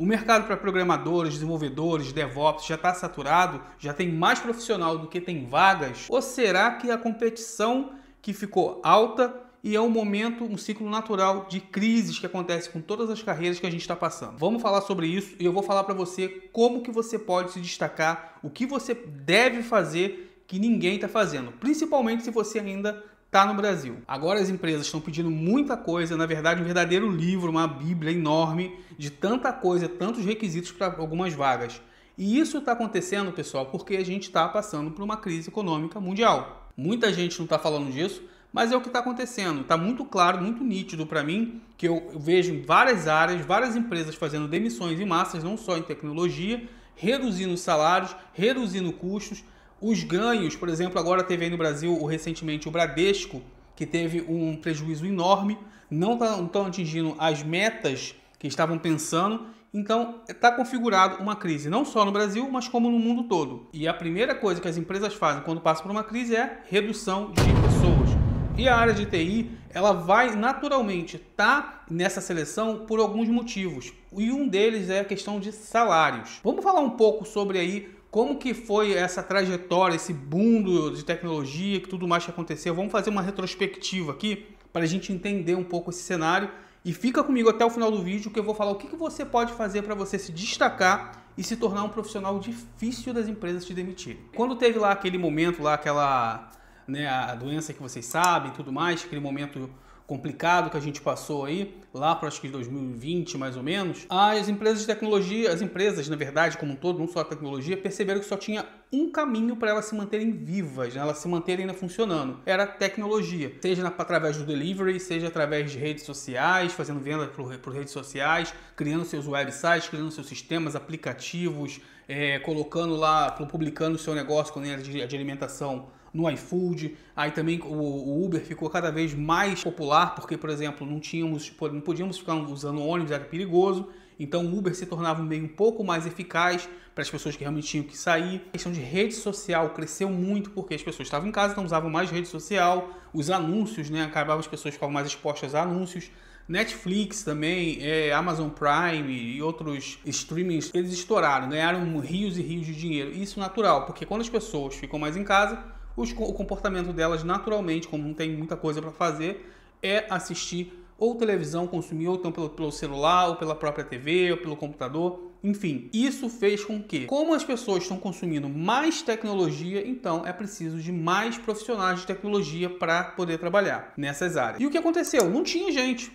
O mercado para programadores, desenvolvedores, DevOps já está saturado? Já tem mais profissional do que tem vagas? Ou será que a competição que ficou alta e é um momento, um ciclo natural de crises que acontece com todas as carreiras que a gente está passando. Vamos falar sobre isso e eu vou falar para você como que você pode se destacar, o que você deve fazer que ninguém está fazendo, principalmente se você ainda está no Brasil. Agora as empresas estão pedindo muita coisa, na verdade, um verdadeiro livro, uma bíblia enorme de tanta coisa, tantos requisitos para algumas vagas. E isso está acontecendo, pessoal, porque a gente está passando por uma crise econômica mundial. Muita gente não está falando disso, mas é o que está acontecendo. Está muito claro, muito nítido para mim que eu vejo várias áreas, várias empresas fazendo demissões em massas, não só em tecnologia, reduzindo salários, reduzindo custos os ganhos, por exemplo, agora teve aí no Brasil o, recentemente o Bradesco, que teve um prejuízo enorme, não estão atingindo as metas que estavam pensando. Então, está configurado uma crise, não só no Brasil, mas como no mundo todo. E a primeira coisa que as empresas fazem quando passam por uma crise é redução de pessoas. E a área de TI, ela vai naturalmente estar tá nessa seleção por alguns motivos. E um deles é a questão de salários. Vamos falar um pouco sobre aí como que foi essa trajetória, esse boom de tecnologia, que tudo mais que aconteceu. Vamos fazer uma retrospectiva aqui para a gente entender um pouco esse cenário. E fica comigo até o final do vídeo que eu vou falar o que, que você pode fazer para você se destacar e se tornar um profissional difícil das empresas te demitirem. Quando teve lá aquele momento, lá aquela né, a doença que vocês sabem, tudo mais, aquele momento complicado que a gente passou aí, lá para acho que 2020 mais ou menos, as empresas de tecnologia, as empresas na verdade como um todo, não só a tecnologia, perceberam que só tinha um caminho para elas se manterem vivas, né? elas se manterem ainda funcionando, era tecnologia, seja na, através do delivery, seja através de redes sociais, fazendo venda por, por redes sociais, criando seus websites, criando seus sistemas, aplicativos, é, colocando lá, publicando o seu negócio quando era de, de alimentação no iFood. Aí também o, Uber ficou cada vez mais popular, porque, por exemplo, não tínhamos, não podíamos ficar usando ônibus, era perigoso. Então o Uber se tornava um meio um pouco mais eficaz para as pessoas que realmente tinham que sair. A questão de rede social cresceu muito porque as pessoas estavam em casa, então usavam mais rede social, os anúncios, né? Acabavam as pessoas ficavam mais expostas a anúncios. Netflix também, é, Amazon Prime e outros streamings, eles estouraram, ganharam rios e rios de dinheiro. Isso natural, porque quando as pessoas ficam mais em casa, os, o comportamento delas naturalmente, como não tem muita coisa para fazer, é assistir ou televisão consumir ou então pelo, pelo celular, ou pela própria TV, ou pelo computador. Enfim, isso fez com que, como as pessoas estão consumindo mais tecnologia, então é preciso de mais profissionais de tecnologia para poder trabalhar nessas áreas. E o que aconteceu? Não tinha gente.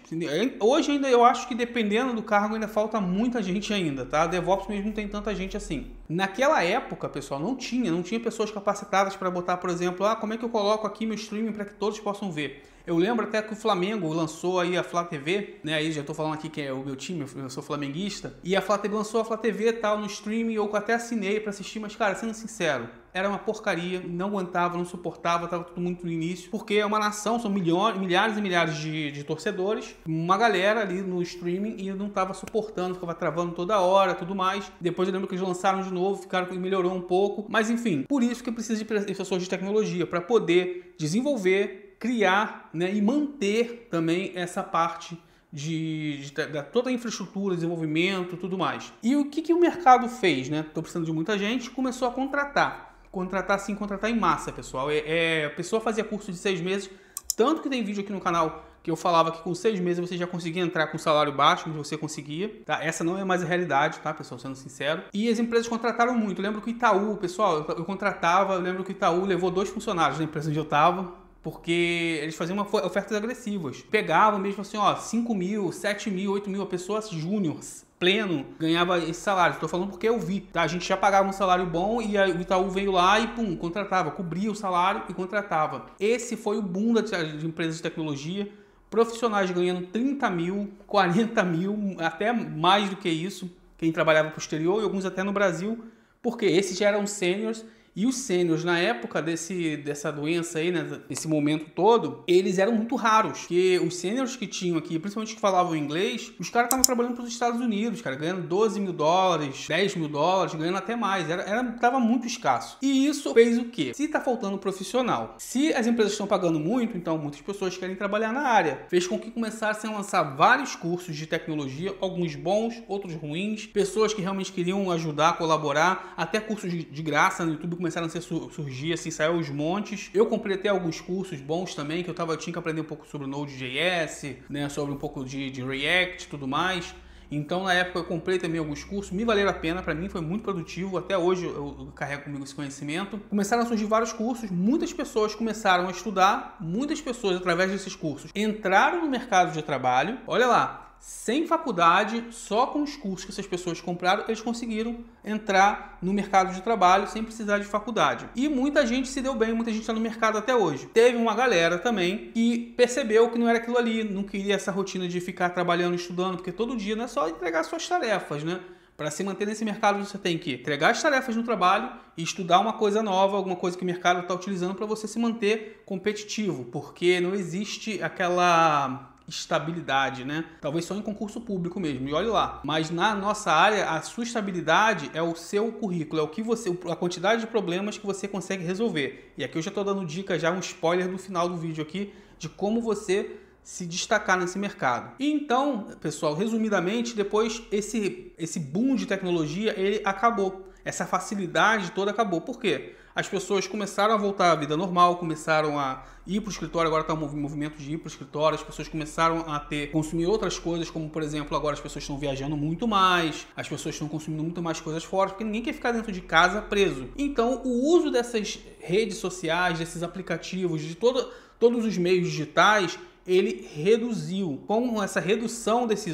Hoje ainda eu acho que dependendo do cargo ainda falta muita gente ainda, tá? DevOps mesmo não tem tanta gente assim. Naquela época, pessoal, não tinha, não tinha pessoas capacitadas para botar, por exemplo, ah, como é que eu coloco aqui meu streaming para que todos possam ver? Eu lembro até que o Flamengo lançou aí a Flá TV, né? Aí já tô falando aqui que é o meu time, eu sou flamenguista. E a Flá TV lançou a Flá TV tal no streaming, eu até assinei para assistir, mas cara, sendo sincero, era uma porcaria, não aguentava, não suportava, tava tudo muito no início, porque é uma nação, são milhões, milhares e milhares de, de torcedores, uma galera ali no streaming e não tava suportando, ficava travando toda hora, tudo mais. Depois eu lembro que eles lançaram de novo, ficaram melhorou um pouco, mas enfim, por isso que precisa de pessoas de tecnologia para poder desenvolver criar né, e manter também essa parte de, de, de, toda a infraestrutura, desenvolvimento, tudo mais. E o que, que o mercado fez, né? Estou precisando de muita gente, começou a contratar. Contratar sim, contratar em massa, pessoal. É, é, a pessoa fazia curso de seis meses, tanto que tem vídeo aqui no canal que eu falava que com seis meses você já conseguia entrar com salário baixo, mas você conseguia, tá? Essa não é mais a realidade, tá, pessoal? Sendo sincero. E as empresas contrataram muito. Eu lembro que o Itaú, pessoal, eu contratava, eu lembro que o Itaú levou dois funcionários da empresa onde eu estava, porque eles faziam uma, ofertas agressivas. Pegavam mesmo assim, ó, 5 mil, 7 mil, 8 mil, pessoas pessoa júnior, pleno, ganhava esse salário. Estou falando porque eu vi, tá? A gente já pagava um salário bom e o Itaú veio lá e, pum, contratava, cobria o salário e contratava. Esse foi o boom das empresas de tecnologia, profissionais ganhando 30 mil, 40 mil, até mais do que isso, quem trabalhava para o exterior e alguns até no Brasil, porque esses já eram sêniors e os sênios, na época desse, dessa doença aí, né, nesse momento todo, eles eram muito raros. Porque os sêniors que tinham aqui, principalmente que falavam inglês, os caras estavam trabalhando para os Estados Unidos, cara, ganhando 12 mil dólares, 10 mil dólares, ganhando até mais. Era, era, tava muito escasso. E isso fez o quê? Se tá faltando profissional, se as empresas estão pagando muito, então muitas pessoas querem trabalhar na área. Fez com que começassem a lançar vários cursos de tecnologia, alguns bons, outros ruins. Pessoas que realmente queriam ajudar, colaborar, até cursos de graça no YouTube começaram a ser, surgir, assim, saiu os montes. Eu completei alguns cursos bons também, que eu tava, tinha que aprender um pouco sobre o Node.js, né, sobre um pouco de, de React e tudo mais. Então, na época, eu comprei também alguns cursos, me valeram a pena, para mim foi muito produtivo, até hoje eu carrego comigo esse conhecimento. Começaram a surgir vários cursos, muitas pessoas começaram a estudar, muitas pessoas, através desses cursos, entraram no mercado de trabalho. Olha lá, sem faculdade, só com os cursos que essas pessoas compraram, eles conseguiram entrar no mercado de trabalho sem precisar de faculdade. E muita gente se deu bem, muita gente está no mercado até hoje. Teve uma galera também que percebeu que não era aquilo ali, não queria essa rotina de ficar trabalhando, estudando, porque todo dia não é só entregar suas tarefas, né? Para se manter nesse mercado, você tem que entregar as tarefas no trabalho e estudar uma coisa nova, alguma coisa que o mercado está utilizando para você se manter competitivo, porque não existe aquela estabilidade, né? Talvez só em concurso público mesmo, e olhe lá. Mas na nossa área, a sua estabilidade é o seu currículo, é o que você, a quantidade de problemas que você consegue resolver. E aqui eu já estou dando dica, já um spoiler do final do vídeo aqui, de como você se destacar nesse mercado. Então, pessoal, resumidamente, depois esse, esse boom de tecnologia, ele acabou. Essa facilidade toda acabou. Por quê? as pessoas começaram a voltar à vida normal, começaram a ir para o escritório, agora está um movimento de ir para o escritório, as pessoas começaram a ter, consumir outras coisas, como por exemplo, agora as pessoas estão viajando muito mais, as pessoas estão consumindo muito mais coisas fora, porque ninguém quer ficar dentro de casa preso. Então, o uso dessas redes sociais, desses aplicativos, de todo, todos os meios digitais, ele reduziu. Com essa redução desse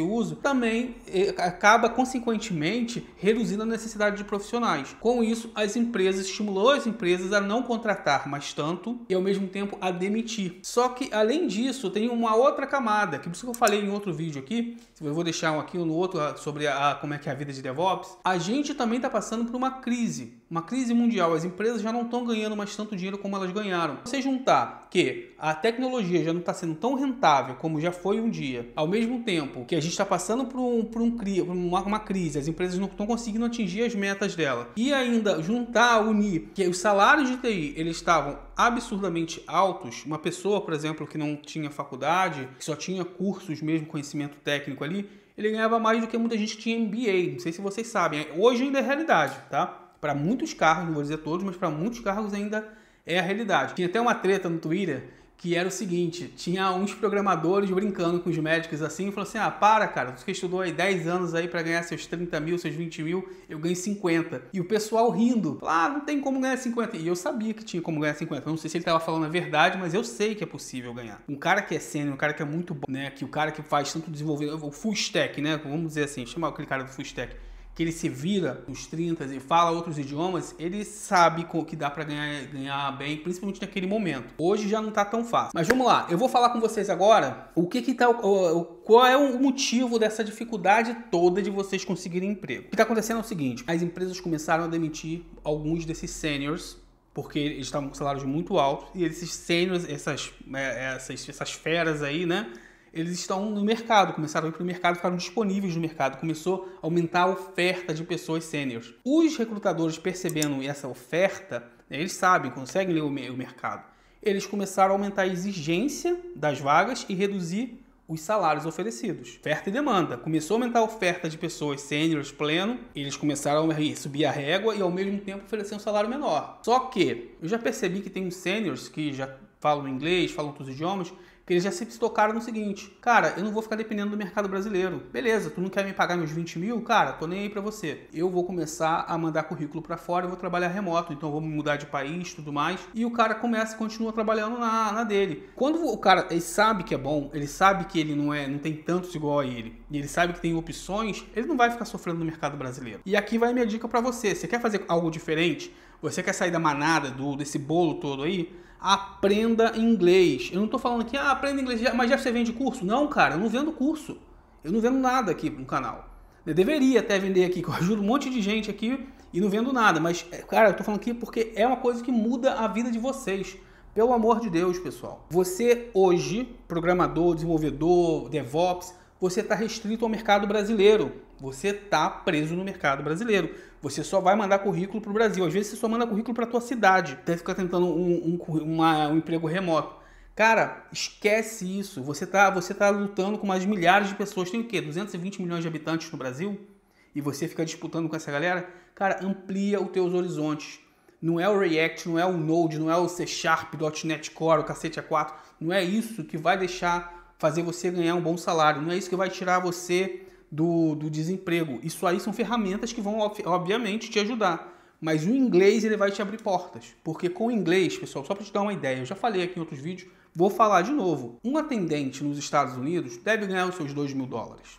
uso, também eh, acaba, consequentemente, reduzindo a necessidade de profissionais. Com isso, as empresas estimulou as empresas a não contratar mais tanto e, ao mesmo tempo, a demitir. Só que, além disso, tem uma outra camada, que por isso que eu falei em outro vídeo aqui, eu vou deixar um aqui ou um no outro sobre a, como é que é a vida de DevOps. A gente também está passando por uma crise uma crise mundial, as empresas já não estão ganhando mais tanto dinheiro como elas ganharam. Você juntar que a tecnologia já não está sendo tão rentável como já foi um dia, ao mesmo tempo que a gente está passando por, um, por, um, por uma, uma crise, as empresas não estão conseguindo atingir as metas dela, e ainda juntar, unir, que os salários de TI eles estavam absurdamente altos, uma pessoa, por exemplo, que não tinha faculdade, que só tinha cursos mesmo, conhecimento técnico ali, ele ganhava mais do que muita gente que tinha MBA. Não sei se vocês sabem. É, hoje ainda é realidade, tá? para muitos carros, não vou dizer todos, mas para muitos carros ainda é a realidade. Tinha até uma treta no Twitter que era o seguinte: tinha uns programadores brincando com os médicos assim, e falou assim: ah, para, cara, tu que estudou aí 10 anos aí para ganhar seus 30 mil, seus 20 mil, eu ganho 50. E o pessoal rindo: ah, não tem como ganhar 50. E eu sabia que tinha como ganhar 50. Eu não sei se ele estava falando a verdade, mas eu sei que é possível ganhar. Um cara que é sênior, um cara que é muito bom, né? Que o cara que faz tanto desenvolvimento, o full stack, né? Vamos dizer assim, chamar aquele cara do full stack que ele se vira nos 30 e fala outros idiomas, ele sabe que dá para ganhar, ganhar bem, principalmente naquele momento. Hoje já não está tão fácil. Mas vamos lá, eu vou falar com vocês agora o que que tá, o, qual é o motivo dessa dificuldade toda de vocês conseguirem emprego. O que está acontecendo é o seguinte, as empresas começaram a demitir alguns desses sêniores porque eles estavam com salários muito altos e esses sêniores, essas, é, essas, essas feras aí, né? eles estão no mercado, começaram a ir para o mercado, ficaram disponíveis no mercado, começou a aumentar a oferta de pessoas sêniores. Os recrutadores percebendo essa oferta, né, eles sabem, conseguem ler o mercado. Eles começaram a aumentar a exigência das vagas e reduzir os salários oferecidos. Oferta e demanda. Começou a aumentar a oferta de pessoas sêniores pleno, eles começaram a subir a régua e ao mesmo tempo oferecer um salário menor. Só que eu já percebi que tem uns sêniores que já falam inglês, falam outros idiomas, porque eles já se tocaram no seguinte: cara, eu não vou ficar dependendo do mercado brasileiro. Beleza, tu não quer me pagar meus 20 mil? Cara, tô nem aí pra você. Eu vou começar a mandar currículo para fora, eu vou trabalhar remoto, então vou me mudar de país tudo mais. E o cara começa e continua trabalhando na, na dele. Quando o cara ele sabe que é bom, ele sabe que ele não é, não tem tantos igual a ele, e ele sabe que tem opções, ele não vai ficar sofrendo no mercado brasileiro. E aqui vai minha dica para você. Você quer fazer algo diferente? Você quer sair da manada, do, desse bolo todo aí? Aprenda inglês. Eu não estou falando aqui, ah, aprenda inglês, mas já você vende curso? Não, cara, eu não vendo curso. Eu não vendo nada aqui no canal. Eu deveria até vender aqui, que eu ajudo um monte de gente aqui e não vendo nada. Mas, é, cara, eu estou falando aqui porque é uma coisa que muda a vida de vocês. Pelo amor de Deus, pessoal. Você hoje, programador, desenvolvedor, DevOps, você está restrito ao mercado brasileiro. Você está preso no mercado brasileiro. Você só vai mandar currículo para o Brasil. Às vezes você só manda currículo para a tua cidade. Até ficar tentando um, um, uma, um emprego remoto. Cara, esquece isso. Você tá, você tá lutando com mais milhares de pessoas. Tem o quê? 220 milhões de habitantes no Brasil? E você fica disputando com essa galera? Cara, amplia os teus horizontes. Não é o React, não é o Node, não é o C Sharp, .NET Core, o cacete A4. Não é isso que vai deixar fazer você ganhar um bom salário. Não é isso que vai tirar você do, do desemprego. Isso aí são ferramentas que vão, obviamente, te ajudar. Mas o inglês ele vai te abrir portas. Porque com o inglês, pessoal, só para te dar uma ideia, eu já falei aqui em outros vídeos, vou falar de novo. Um atendente nos Estados Unidos deve ganhar os seus 2 mil dólares.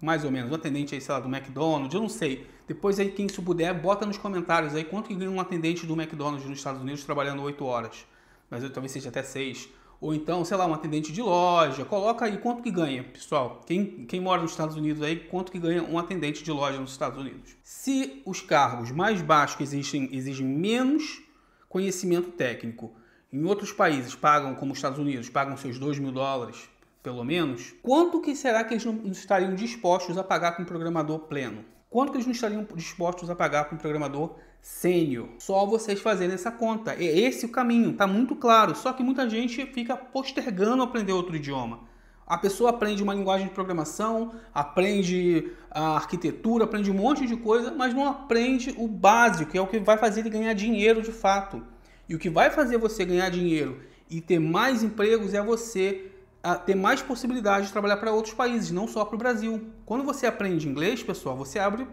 Mais ou menos. Um atendente aí, sei lá, do McDonald's, eu não sei. Depois aí, quem se puder, bota nos comentários aí quanto que ganha um atendente do McDonald's nos Estados Unidos trabalhando 8 horas. Mas eu talvez seja até 6 ou então, sei lá, um atendente de loja, coloca aí quanto que ganha, pessoal. Quem, quem mora nos Estados Unidos aí, quanto que ganha um atendente de loja nos Estados Unidos. Se os cargos mais baixos exigem, exigem menos conhecimento técnico, em outros países pagam, como os Estados Unidos, pagam seus 2 mil dólares, pelo menos, quanto que será que eles não estariam dispostos a pagar com um programador pleno? Quanto que eles não estariam dispostos a pagar para um programador sênior? Só vocês fazerem essa conta. É esse o caminho, tá muito claro. Só que muita gente fica postergando aprender outro idioma. A pessoa aprende uma linguagem de programação, aprende a ah, arquitetura, aprende um monte de coisa, mas não aprende o básico, que é o que vai fazer ele ganhar dinheiro de fato. E o que vai fazer você ganhar dinheiro e ter mais empregos é você ter mais possibilidades de trabalhar para outros países, não só para o Brasil. Quando você aprende inglês, pessoal, você abre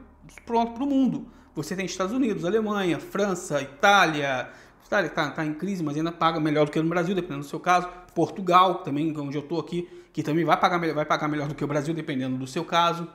pronto para o mundo. Você tem Estados Unidos, Alemanha, França, Itália. Itália está tá em crise, mas ainda paga melhor do que no Brasil, dependendo do seu caso. Portugal, também, onde eu estou aqui, que também vai pagar, vai pagar melhor do que o Brasil, dependendo do seu caso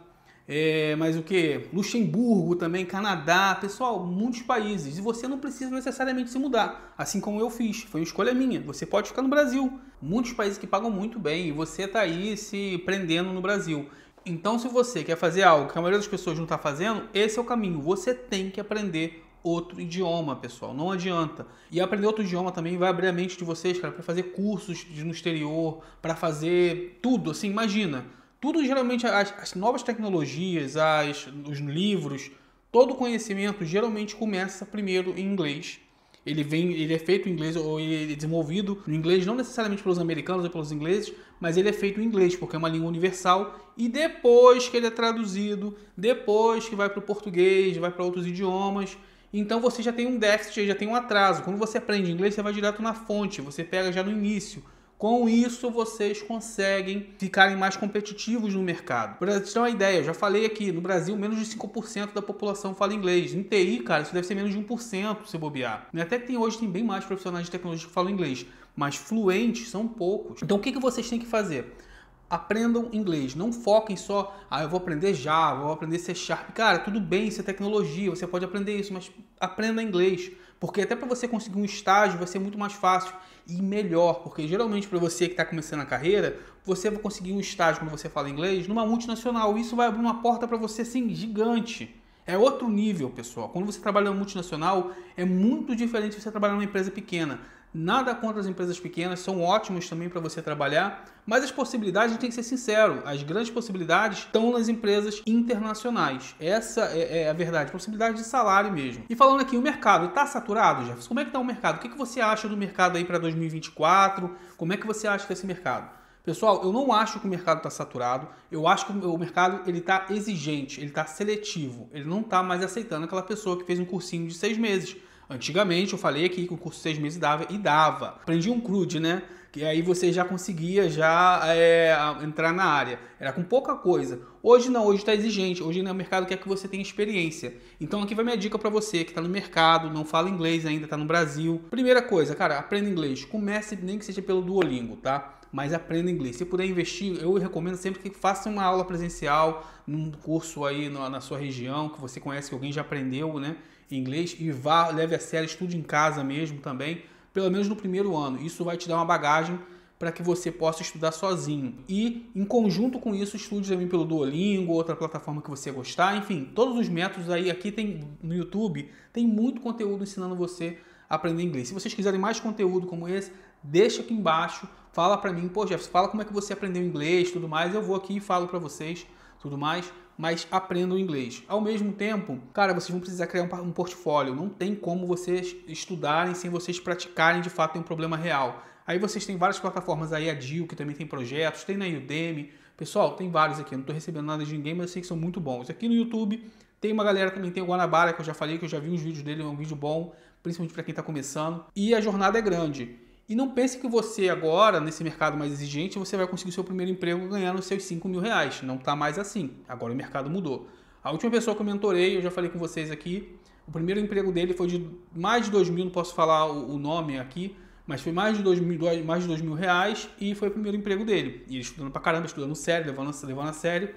é, mas o que? Luxemburgo também, Canadá, pessoal, muitos países. E você não precisa necessariamente se mudar, assim como eu fiz, foi uma escolha minha. Você pode ficar no Brasil, muitos países que pagam muito bem e você está aí se prendendo no Brasil. Então, se você quer fazer algo que a maioria das pessoas não está fazendo, esse é o caminho. Você tem que aprender outro idioma, pessoal. Não adianta. E aprender outro idioma também vai abrir a mente de vocês, cara, para fazer cursos no exterior, para fazer tudo. Assim, imagina. Tudo geralmente, as, as novas tecnologias, as, os livros, todo conhecimento geralmente começa primeiro em inglês. Ele vem, ele é feito em inglês ou ele é desenvolvido no inglês, não necessariamente pelos americanos ou pelos ingleses, mas ele é feito em inglês porque é uma língua universal. E depois que ele é traduzido, depois que vai para o português, vai para outros idiomas, então você já tem um déficit, já tem um atraso. Quando você aprende inglês, você vai direto na fonte, você pega já no início. Com isso, vocês conseguem ficarem mais competitivos no mercado. Para vocês terem uma ideia, eu já falei aqui, no Brasil, menos de 5% da população fala inglês. Em TI, cara, isso deve ser menos de 1% se bobear. Né? Até que tem, hoje tem bem mais profissionais de tecnologia que falam inglês, mas fluentes são poucos. Então, o que, que vocês têm que fazer? aprendam inglês. Não foquem só, ah, eu vou aprender Java, vou aprender C Sharp. Cara, tudo bem, isso é tecnologia, você pode aprender isso, mas aprenda inglês. Porque até para você conseguir um estágio vai ser muito mais fácil e melhor, porque geralmente para você que está começando a carreira, você vai conseguir um estágio, como você fala inglês, numa multinacional. Isso vai abrir uma porta para você, assim, gigante. É outro nível, pessoal. Quando você trabalha em multinacional, é muito diferente de você trabalhar numa empresa pequena. Nada contra as empresas pequenas, são ótimos também para você trabalhar, mas as possibilidades, tem que ser sincero, as grandes possibilidades estão nas empresas internacionais. Essa é, é a verdade, possibilidade de salário mesmo. E falando aqui, o mercado está saturado, Jefferson? Como é que está o mercado? O que, que você acha do mercado aí para 2024? Como é que você acha desse mercado? Pessoal, eu não acho que o mercado está saturado. Eu acho que o mercado ele está exigente, ele está seletivo. Ele não está mais aceitando aquela pessoa que fez um cursinho de seis meses. Antigamente eu falei aqui que o curso de seis meses dava e dava. Aprendi um crude, né? Que aí você já conseguia já é, entrar na área. Era com pouca coisa. Hoje não, hoje está exigente. Hoje no mercado quer que você tenha experiência. Então aqui vai minha dica para você que está no mercado, não fala inglês ainda, está no Brasil. Primeira coisa, cara, aprenda inglês. Comece nem que seja pelo Duolingo, tá? mas aprenda inglês. Se puder investir, eu recomendo sempre que faça uma aula presencial, num curso aí na, na sua região, que você conhece, que alguém já aprendeu, né? inglês e vá, leve a sério, estude em casa mesmo também, pelo menos no primeiro ano. Isso vai te dar uma bagagem para que você possa estudar sozinho. E em conjunto com isso, estude também pelo Duolingo, outra plataforma que você gostar, enfim, todos os métodos aí aqui tem no YouTube, tem muito conteúdo ensinando você a aprender inglês. Se vocês quiserem mais conteúdo como esse, deixa aqui embaixo, fala para mim, pô Jeff fala como é que você aprendeu inglês, tudo mais, eu vou aqui e falo para vocês, tudo mais mas aprendam inglês. Ao mesmo tempo, cara, vocês vão precisar criar um, um portfólio. Não tem como vocês estudarem sem vocês praticarem de fato tem um problema real. Aí vocês têm várias plataformas aí, a Dio, que também tem projetos, tem na Udemy. Pessoal, tem vários aqui, eu não estou recebendo nada de ninguém, mas eu sei que são muito bons. Aqui no YouTube tem uma galera também, tem o Guanabara, que eu já falei, que eu já vi uns vídeos dele, é um vídeo bom, principalmente para quem está começando. E a jornada é grande. E não pense que você agora, nesse mercado mais exigente, você vai conseguir seu primeiro emprego ganhando seus 5 mil reais. Não está mais assim. Agora o mercado mudou. A última pessoa que eu mentorei, eu já falei com vocês aqui, o primeiro emprego dele foi de mais de 2 mil, não posso falar o nome aqui, mas foi mais de 2 mil, mais de 2 mil reais e foi o primeiro emprego dele. E ele estudando pra caramba, estudando sério, levando, levando a sério.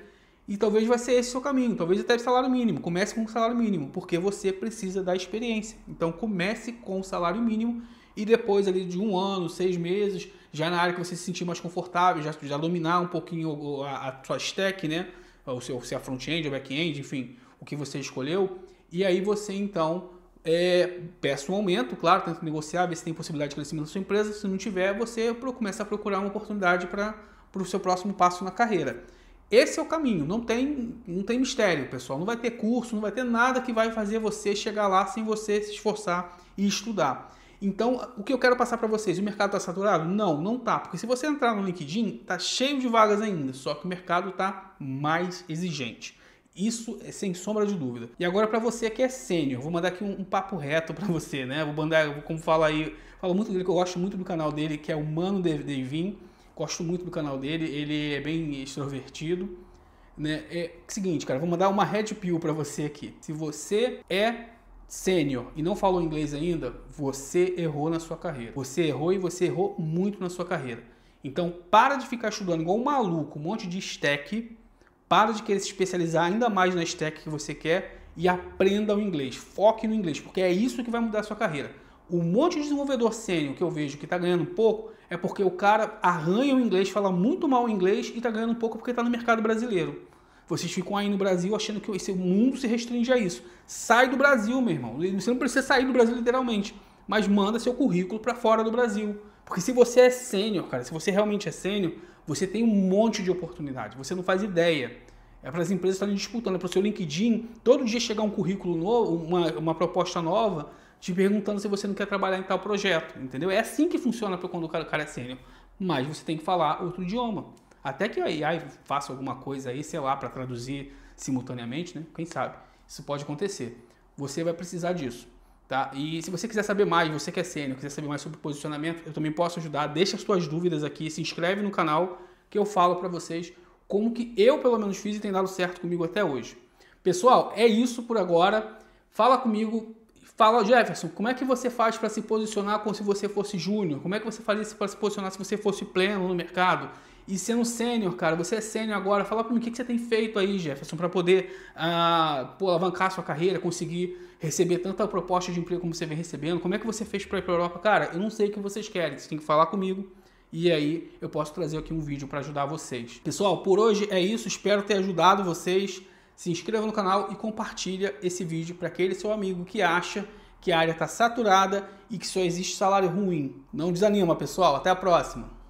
E talvez vai ser esse o seu caminho, talvez até salário mínimo. Comece com o salário mínimo, porque você precisa da experiência. Então comece com o salário mínimo e depois ali de um ano, seis meses, já na área que você se sentir mais confortável, já, já dominar um pouquinho a, a sua stack, né? O seu, se é front-end ou back-end, enfim, o que você escolheu. E aí você então é, peça um aumento, claro, tenta negociar, ver se tem possibilidade de crescimento na sua empresa. Se não tiver, você começa a procurar uma oportunidade para o seu próximo passo na carreira. Esse é o caminho, não tem, não tem mistério, pessoal. Não vai ter curso, não vai ter nada que vai fazer você chegar lá sem você se esforçar e estudar. Então, o que eu quero passar para vocês? O mercado está saturado? Não, não tá, porque se você entrar no LinkedIn, tá cheio de vagas ainda, só que o mercado está mais exigente. Isso é sem sombra de dúvida. E agora para você que é sênior, vou mandar aqui um, um papo reto para você, né? Vou mandar, como fala aí, falo muito dele que eu gosto muito do canal dele, que é o Mano Devin. Gosto muito do canal dele, ele é bem extrovertido, né? É, é seguinte, cara, vou mandar uma red pill para você aqui. Se você é sênior e não falou inglês ainda, você errou na sua carreira. Você errou e você errou muito na sua carreira. Então, para de ficar estudando igual um maluco, um monte de stack. Para de querer se especializar ainda mais na stack que você quer e aprenda o inglês. Foque no inglês, porque é isso que vai mudar a sua carreira. Um monte de desenvolvedor sênior que eu vejo que está ganhando pouco é porque o cara arranha o inglês, fala muito mal o inglês e está ganhando pouco porque está no mercado brasileiro. Vocês ficam aí no Brasil achando que esse mundo se restringe a isso. Sai do Brasil, meu irmão. Você não precisa sair do Brasil literalmente, mas manda seu currículo para fora do Brasil. Porque se você é sênior, cara, se você realmente é sênior, você tem um monte de oportunidade. Você não faz ideia. É para as empresas estarem disputando, é para o seu LinkedIn, todo dia chegar um currículo novo, uma, uma proposta nova, te perguntando se você não quer trabalhar em tal projeto, entendeu? É assim que funciona para quando o cara, o cara é sênior. Mas você tem que falar outro idioma. Até que a AI faça alguma coisa aí, sei lá, para traduzir simultaneamente, né? Quem sabe? Isso pode acontecer. Você vai precisar disso. Tá? E se você quiser saber mais, você que é sênior, quiser saber mais sobre posicionamento, eu também posso ajudar. Deixa as suas dúvidas aqui, se inscreve no canal que eu falo para vocês como que eu pelo menos fiz e tem dado certo comigo até hoje. Pessoal, é isso por agora. Fala comigo, fala Jefferson, como é que você faz para se posicionar como se você fosse júnior? Como é que você fazia para se posicionar se você fosse pleno no mercado? e sendo sênior, cara, você é sênior agora, fala pra mim o que, que você tem feito aí, Jefferson, para poder ah, pô, alavancar sua carreira, conseguir receber tanta proposta de emprego como você vem recebendo. Como é que você fez para ir pra Europa? Cara, eu não sei o que vocês querem, vocês têm que falar comigo. E aí eu posso trazer aqui um vídeo para ajudar vocês. Pessoal, por hoje é isso, espero ter ajudado vocês. Se inscreva no canal e compartilha esse vídeo para aquele seu amigo que acha que a área está saturada e que só existe salário ruim. Não desanima, pessoal. Até a próxima!